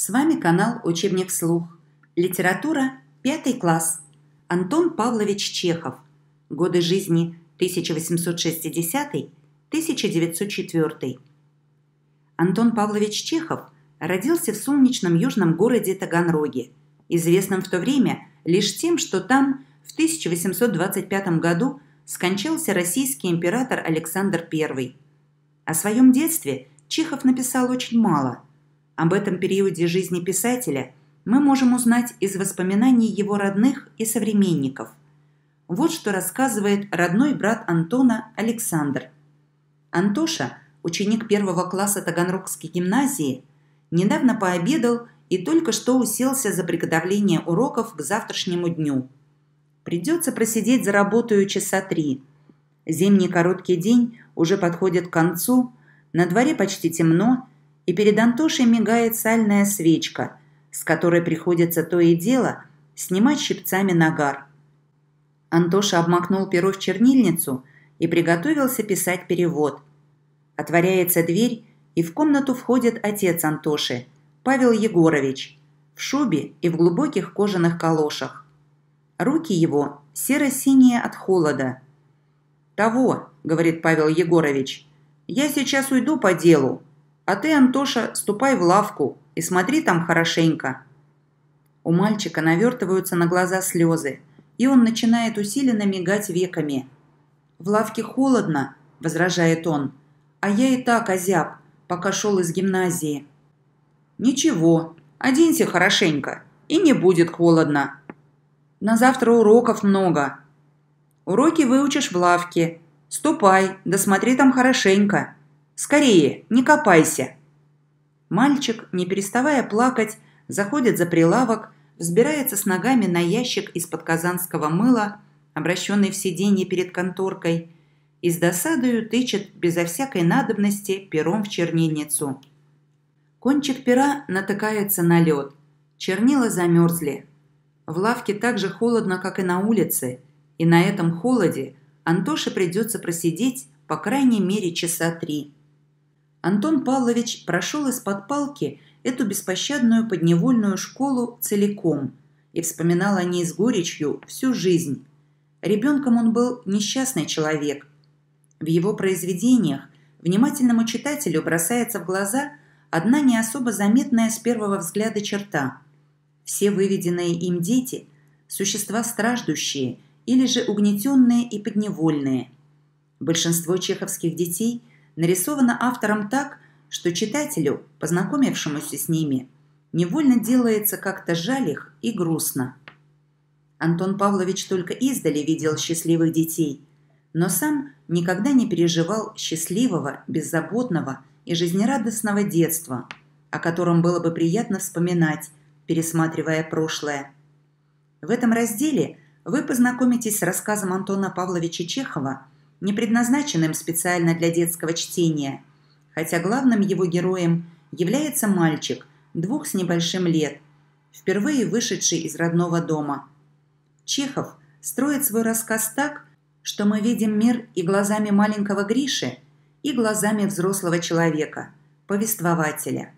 С вами канал «Учебник слух». Литература, пятый класс. Антон Павлович Чехов. Годы жизни 1860-1904. Антон Павлович Чехов родился в солнечном южном городе Таганроге, известном в то время лишь тем, что там в 1825 году скончался российский император Александр I. О своем детстве Чехов написал очень мало – об этом периоде жизни писателя мы можем узнать из воспоминаний его родных и современников. Вот что рассказывает родной брат Антона Александр. Антоша, ученик первого класса Таганрогской гимназии, недавно пообедал и только что уселся за приготовление уроков к завтрашнему дню. Придется просидеть за работаю часа три. Зимний короткий день уже подходит к концу, на дворе почти темно, и перед Антошей мигает сальная свечка, с которой приходится то и дело снимать щипцами нагар. Антоша обмакнул перо в чернильницу и приготовился писать перевод. Отворяется дверь, и в комнату входит отец Антоши, Павел Егорович, в шубе и в глубоких кожаных калошах. Руки его серо-синие от холода. «Того», — говорит Павел Егорович, — «я сейчас уйду по делу, а ты, Антоша, ступай в лавку и смотри там хорошенько». У мальчика навертываются на глаза слезы, и он начинает усиленно мигать веками. «В лавке холодно», – возражает он, – «а я и так озяб, пока шел из гимназии». «Ничего, оденься хорошенько, и не будет холодно. На завтра уроков много. Уроки выучишь в лавке. Ступай, да там хорошенько». Скорее, не копайся!» Мальчик, не переставая плакать, заходит за прилавок, взбирается с ногами на ящик из-под казанского мыла, обращенный в сиденье перед конторкой, и с досадою тычет безо всякой надобности пером в чернильницу. Кончик пера натыкается на лед. Чернила замерзли. В лавке так же холодно, как и на улице, и на этом холоде Антоше придется просидеть по крайней мере часа три. Антон Павлович прошел из-под палки эту беспощадную подневольную школу целиком и вспоминал о ней с горечью всю жизнь. Ребенком он был несчастный человек. В его произведениях внимательному читателю бросается в глаза одна не особо заметная с первого взгляда черта. Все выведенные им дети – существа страждущие или же угнетенные и подневольные. Большинство чеховских детей Нарисовано автором так, что читателю, познакомившемуся с ними, невольно делается как-то жаль их и грустно. Антон Павлович только издали видел счастливых детей, но сам никогда не переживал счастливого, беззаботного и жизнерадостного детства, о котором было бы приятно вспоминать, пересматривая прошлое. В этом разделе вы познакомитесь с рассказом Антона Павловича Чехова – не предназначенным специально для детского чтения, хотя главным его героем является мальчик, двух с небольшим лет, впервые вышедший из родного дома. Чехов строит свой рассказ так, что мы видим мир и глазами маленького Гриши, и глазами взрослого человека, повествователя –